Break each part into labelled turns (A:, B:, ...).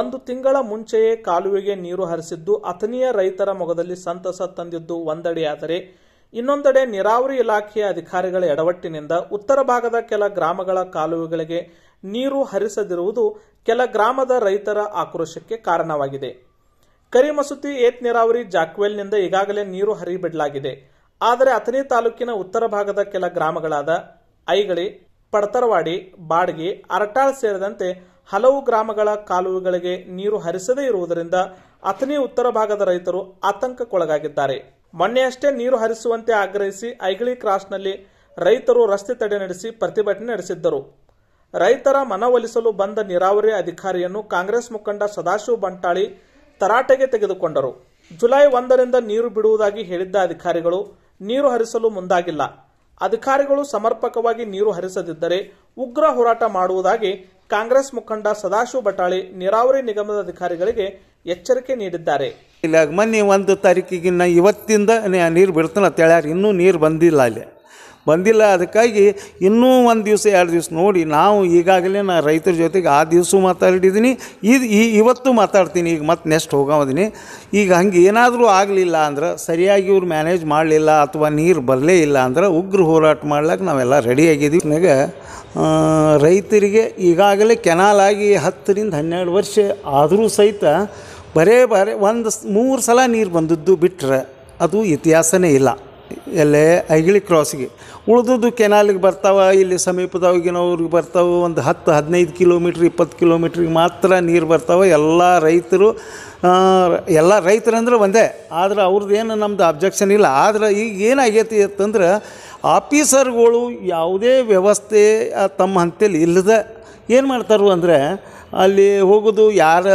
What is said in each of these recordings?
A: ಒಂದು ತಿಂಗಳ ಮುಂಚೆಯೇ ಕಾಲುವೆಗೆ ನೀರು ಹರಿಸಿದ್ದು ಅಥನಿಯ ರೈತರ ಮೊಗದಲ್ಲಿ ಸಂತಸ ತಂದಿದ್ದು ಒಂದೆಡೆಯಾದರೆ ಇನ್ನೊಂದೆಡೆ ನೀರಾವರಿ ಇಲಾಖೆಯ ಅಧಿಕಾರಿಗಳ ಎಡವಟ್ಟಿನಿಂದ ಉತ್ತರ ಭಾಗದ ಕೆಲ ಗ್ರಾಮಗಳ ಕಾಲುವೆಗಳಿಗೆ ನೀರು ಹರಿಸದಿರುವುದು ಕೆಲ ಗ್ರಾಮದ ರೈತರ ಆಕ್ರೋಶಕ್ಕೆ ಕಾರಣವಾಗಿದೆ ಕರಿಮಸೂತಿ ಏತ್ ನೀರಾವರಿ ಜಾಕ್ವೆಲ್ನಿಂದ ಈಗಾಗಲೇ ನೀರು ಹರಿಬಿಡಲಾಗಿದೆ ಆದರೆ ಅಥನಿ ತಾಲೂಕಿನ ಉತ್ತರ ಭಾಗದ ಕೆಲ ಗ್ರಾಮಗಳಾದ ಐಗಳಿ ಪಡತರವಾಡಿ ಬಾಡ್ಗಿ ಅರಟಾಳ್ ಸೇರಿದಂತೆ ಹಲವು ಗ್ರಾಮಗಳ ಕಾಲುವೆಗಳಿಗೆ ನೀರು ಹರಿಸದೇ ಇರುವುದರಿಂದ ಅಥಣಿ ಉತ್ತರ ಭಾಗದ ರೈತರು ಆತಂಕಕ್ಕೊಳಗಾಗಿದ್ದಾರೆ ಮೊನ್ನೆಯಷ್ಟೇ ನೀರು ಹರಿಸುವಂತೆ ಆಗ್ರಹಿಸಿ ಐಗಳಿ ಕ್ರಾಸ್ನಲ್ಲಿ ರೈತರು ರಸ್ತೆ ತಡೆ ನಡೆಸಿ ಪ್ರತಿಭಟನೆ ನಡೆಸಿದ್ದರು ರೈತರ ಮನವೊಲಿಸಲು ಬಂದ ನೀರಾವರಿ ಅಧಿಕಾರಿಯನ್ನು ಕಾಂಗ್ರೆಸ್ ಮುಖಂಡ ಸದಾಶಿವ ಬಂಟಾಳಿ ತರಾಟೆಗೆ ತೆಗೆದುಕೊಂಡರು ಜುಲೈ ಒಂದರಿಂದ ನೀರು ಬಿಡುವುದಾಗಿ ಹೇಳಿದ್ದ ಅಧಿಕಾರಿಗಳು ನೀರು ಹರಿಸಲು ಮುಂದಾಗಿಲ್ಲ ಅಧಿಕಾರಿಗಳು ಸಮರ್ಪಕವಾಗಿ ನೀರು ಹರಿಸದಿದ್ದರೆ ಉಗ್ರ ಹೋರಾಟ ಮಾಡುವುದಾಗಿ ಕಾಂಗ್ರೆಸ್ ಮುಖಂಡ ಸದಾಶಿವ ಬಟಾಳಿ ನೀರಾವರಿ ನಿಗಮದ ಅಧಿಕಾರಿಗಳಿಗೆ ಎಚ್ಚರಿಕೆ ನೀಡಿದ್ದಾರೆ
B: ಇಲ್ಲಿ ಮೊನ್ನೆ ಒಂದು ತಾರೀಕಿಗಿನ್ನ ಇವತ್ತಿಂದ ಇವತ್ತಿಂದ ನೀರು ಬಿಡ್ತಾನೆ ತೆಳ್ಯಾರ ಇನ್ನೂ ನೀರು ಬಂದಿಲ್ಲ ಅಲ್ಲಿ ಬಂದಿಲ್ಲ ಅದಕ್ಕಾಗಿ ಇನ್ನೂ ಒಂದು ದಿವಸ ಎರಡು ದಿವಸ ನೋಡಿ ನಾವು ಈಗಾಗಲೇ ನಾ ರೈತರ ಜೊತೆಗೆ ಆ ದಿವಸ ಮಾತಾಡಿದ್ದೀನಿ ಇದು ಈ ಇವತ್ತು ಮಾತಾಡ್ತೀನಿ ಈಗ ಮತ್ತೆ ನೆಕ್ಸ್ಟ್ ಹೋಗೋದಿನಿ ಈಗ ಹಂಗೆ ಏನಾದರೂ ಆಗಲಿಲ್ಲ ಅಂದ್ರೆ ಸರಿಯಾಗಿ ಇವ್ರು ಮ್ಯಾನೇಜ್ ಮಾಡಲಿಲ್ಲ ಅಥವಾ ನೀರು ಬರಲೇ ಇಲ್ಲ ಅಂದ್ರೆ ಉಗ್ರ ಹೋರಾಟ ಮಾಡ್ಲಿಕ್ಕೆ ನಾವೆಲ್ಲ ರೆಡಿಯಾಗಿದ್ದೀವಿ ನನಗೆ ರೈತರಿಗೆ ಈಗಾಗಲೇ ಕೆನಾಲ್ ಆಗಿ ಹತ್ತರಿಂದ ಹನ್ನೆರಡು ವರ್ಷ ಆದರೂ ಸಹಿತ ಬರೇ ಬರೇ ಒಂದು ಮೂರು ಸಲ ನೀರು ಬಂದದ್ದು ಬಿಟ್ಟರೆ ಅದು ಇತಿಹಾಸನೇ ಇಲ್ಲ ಎಲ್ಲೇ ಐಗಿಳಿ ಕ್ರಾಸ್ಗೆ ಉಳಿದದ್ದು ಕೆನಾಲಿಗೆ ಬರ್ತಾವೆ ಇಲ್ಲಿ ಸಮೀಪದವಾಗಿನವ್ರಿಗೆ ಬರ್ತಾವೆ ಒಂದು ಹತ್ತು ಹದಿನೈದು ಕಿಲೋಮೀಟ್ರ್ ಇಪ್ಪತ್ತು ಕಿಲೋಮೀಟ್ರಿಗೆ ಮಾತ್ರ ನೀರು ಬರ್ತಾವೆ ಎಲ್ಲ ರೈತರು ಎಲ್ಲ ರೈತರಂದ್ರೆ ಒಂದೇ ಆದ್ರೆ ಅವ್ರದ್ದು ಏನು ನಮ್ದು ಅಬ್ಜೆಕ್ಷನ್ ಇಲ್ಲ ಆದ್ರೆ ಈಗ ಏನಾಗೈತಿ ಅಂತಂದ್ರೆ ಆಫೀಸರ್ಗಳು ಯಾವುದೇ ವ್ಯವಸ್ಥೆ ತಮ್ಮ ಹಂತೇಲಿ ಇಲ್ಲದೆ ಏನು ಮಾಡ್ತಾರು ಅಂದರೆ ಅಲ್ಲಿ ಹೋಗೋದು ಯಾರ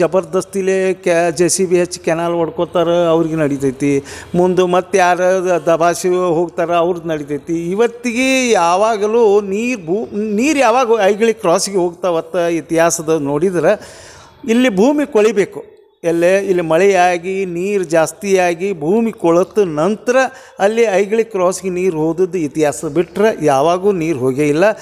B: ಜಬರ್ದಸ್ತಿಲೆ K J C B H canal ಹೊಡ್ಕೋತಾರೆ ಅವ್ರಿಗೆ ನಡಿತೈತಿ ಮುಂದೆ ಮತ್ತೆ ಯಾರು ದಬಾಸಿ ಹೋಗ್ತಾರೆ ಅವ್ರದ್ದು ನಡಿತೈತಿ ಇವತ್ತಿಗೆ ಯಾವಾಗಲೂ ನೀರು ಭೂ ನೀರು ಯಾವಾಗ ಐಗಳಿ ಕ್ರಾಸಿಗೆ ಹೋಗ್ತಾವತ್ತ ಇತಿಹಾಸದ ನೋಡಿದ್ರೆ ಇಲ್ಲಿ ಭೂಮಿ ಕೊಳಿಬೇಕು ಎಲ್ಲೇ ಇಲ್ಲಿ ಮಳೆಯಾಗಿ ನೀರು ಜಾಸ್ತಿಯಾಗಿ ಭೂಮಿ ಕೊಳತ ನಂತರ ಅಲ್ಲಿ ಐಗಳಿ ಕ್ರಾಸ್ಗೆ ನೀರು ಹೋದದ್ದು ಇತಿಹಾಸ ಬಿಟ್ಟರೆ ಯಾವಾಗೂ ನೀರು ಹೋಗೇ ಇಲ್ಲ